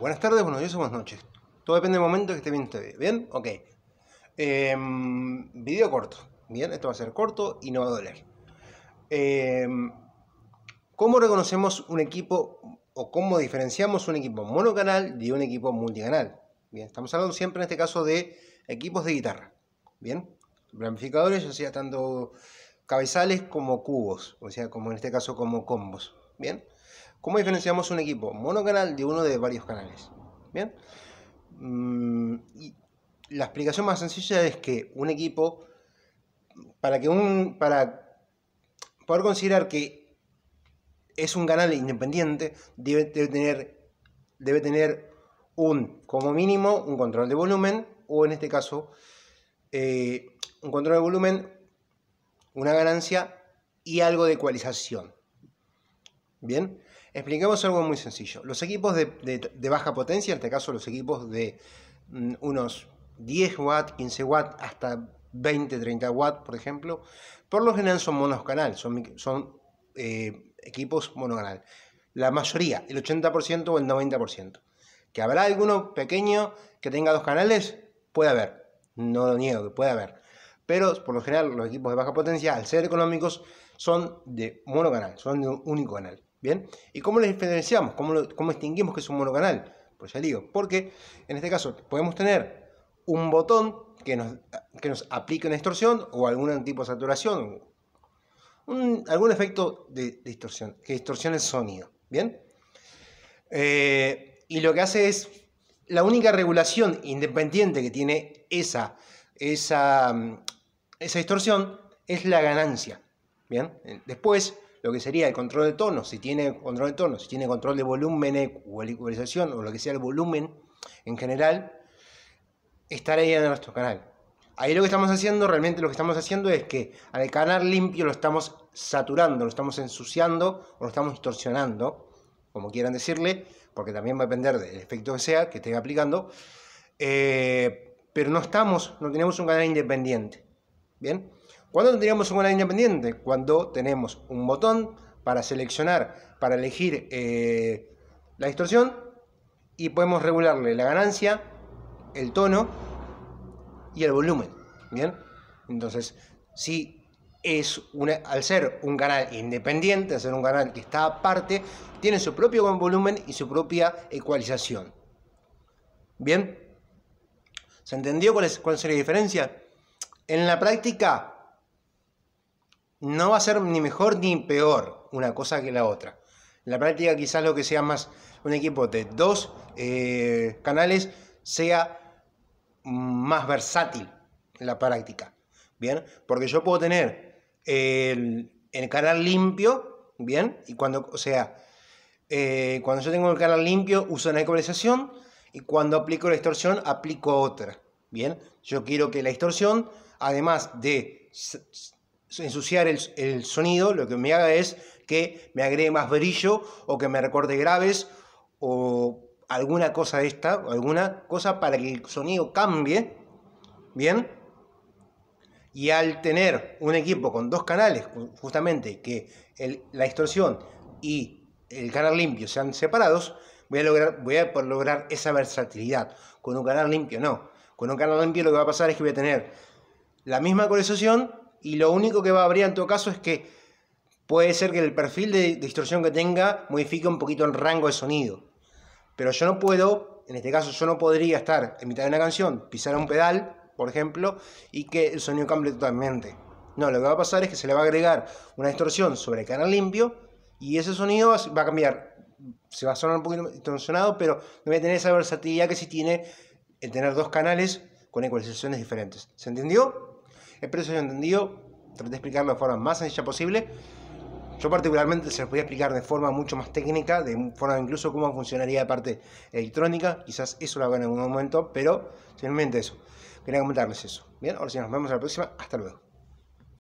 Buenas tardes, buenos días o buenas noches. Todo depende del momento que esté viendo este video. ¿Bien? Ok. Em, video corto. Bien, esto va a ser corto y no va a doler. Em, ¿Cómo reconocemos un equipo o cómo diferenciamos un equipo monocanal de un equipo multicanal? Bien, estamos hablando siempre en este caso de equipos de guitarra. Bien, amplificadores, ya sea tanto cabezales como cubos, o sea, como en este caso como combos. ¿Bien? ¿Cómo diferenciamos un equipo monocanal de uno de varios canales? ¿Bien? Mm, la explicación más sencilla es que un equipo, para que un. para poder considerar que es un canal independiente, debe, tener. debe tener un, como mínimo, un control de volumen, o en este caso, eh, un control de volumen una ganancia y algo de ecualización. Bien, expliquemos algo muy sencillo. Los equipos de, baja potencia, en este caso los equipos de mm, unos 10 watts, 15 watts, hasta 20, 30 watts, por ejemplo, por lo general son monos son, son eh, equipos monocanal. La mayoría, el 80% o el 90%. Que habrá alguno pequeño que tenga dos canales, puede haber, no lo niego, puede haber pero por lo general los equipos de baja potencia, al ser económicos, son de monocanal, son de un único canal. ¿Bien? ¿Y cómo les diferenciamos? ¿Cómo, cómo distinguimos que es un monocanal? Pues ya digo, porque en este caso podemos tener un botón que nos, que nos aplique una distorsión o algún tipo de saturación, algún efecto de distorsión, que distorsione el sonido, ¿bien? Eh, y lo que hace es, la única regulación independiente que tiene esa, esa esa distorsión es la ganancia. Bien, eh, después lo que sería el control de tono, si tiene control de tono, si tiene control de volumen o eh, ecualización o lo que sea el volumen en general, estará ahí en nuestro canal. Ahí lo que estamos haciendo, realmente lo que estamos haciendo es que al canal limpio lo estamos saturando, lo estamos ensuciando o lo estamos distorsionando, como quieran decirle, porque también va a depender del efecto que sea que esté aplicando. Eh, pero no estamos, no tenemos un canal independiente. ¿Bien? ¿Cuándo tendríamos un canal independiente? Cuando tenemos un botón para seleccionar, para elegir eh, la distorsión y podemos regularle la ganancia, el tono y el volumen. ¿Bien? Entonces, es una, al ser un canal independiente, al ser un canal que está aparte, tiene su propio volumen y su propia ecualización. ¿Bien? ¿Se entendió cuál, es, cuál sería la diferencia? En la práctica no va a ser ni mejor ni peor una cosa que la otra. En la práctica quizás lo que sea más un equipo de dos eh, canales sea más versátil en la práctica. Bien, porque yo puedo tener el, canal limpio, bien, y cuando, o sea, eh, cuando yo tengo el canal limpio uso una ecualización y cuando aplico la extorsión aplico otra. Bien, yo quiero que la distorsión, además de ensuciar el, sonido, lo que me haga es que me agregue más brillo o que me recorte graves o alguna cosa de esta, alguna cosa para que el sonido cambie. Bien. Y al tener un equipo con dos canales, justamente que la distorsión y el canal limpio sean separados, voy a lograr, voy a lograr esa versatilidad. Con un canal limpio no con un canal limpio lo que va a pasar es que voy a tener la misma ecualización y lo único que va a abrir en todo caso es que puede ser que el perfil de distorsión que tenga modifique un poquito el rango de sonido. Pero yo no puedo, en este caso yo no podría estar en mitad de una canción, pisar un pedal, por ejemplo, y que el sonido cambie totalmente. No, lo que va a pasar es que se le va a agregar una distorsión sobre el canal limpio y ese sonido va a cambiar. Se va a sonar un poquito distorsionado, pero no voy a tener esa versatilidad que si tiene el tener dos canales con ecualizaciones diferentes. ¿Se entendió? Espero que se haya entendido. Traté de explicarlo de forma más sencilla posible. Yo particularmente se los voy a explicar de forma mucho más técnica, de forma incluso cómo funcionaría la parte electrónica. Quizás eso lo haga en algún momento, pero simplemente eso. Quería comentarles eso. Bien, ahora sí, nos vemos en la próxima. Hasta luego.